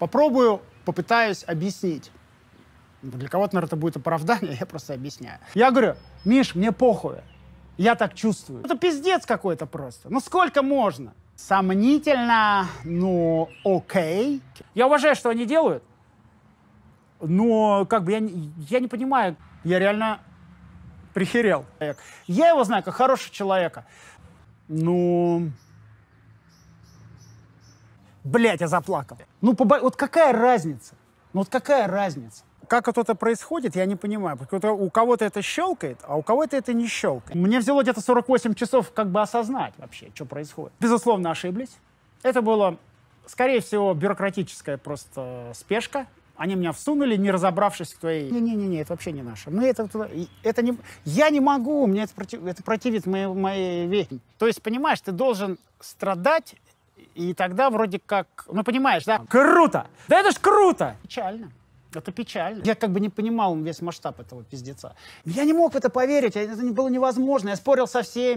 Попробую, попытаюсь объяснить. Для кого-то, наверное, это будет оправдание, я просто объясняю. Я говорю, Миш, мне похуй. Я так чувствую. Это пиздец какой-то просто. Ну сколько можно? Сомнительно, но ну, окей. Я уважаю, что они делают, но как бы я, я не понимаю. Я реально прихерел. Я его знаю как хорошего человека. Ну, но... Блять, я заплакал. Ну, побо... вот какая разница? Ну, вот какая разница? Как это происходит, я не понимаю. Потому у кого-то это щелкает, а у кого-то это не щелкает. Мне взяло где-то 48 часов как бы осознать вообще, что происходит. Безусловно, ошиблись. Это было, скорее всего, бюрократическая просто э, спешка. Они меня всунули, не разобравшись, кто и... Не-не-не, это вообще не наше. Мы это, это не... Я не могу, мне это, против... это противит моей, моей вехе. То есть, понимаешь, ты должен страдать и тогда вроде как, ну понимаешь, да? Круто! Да это ж круто! Печально. Это печально. Я как бы не понимал весь масштаб этого пиздеца. Я не мог в это поверить, это было невозможно. Я спорил со всеми.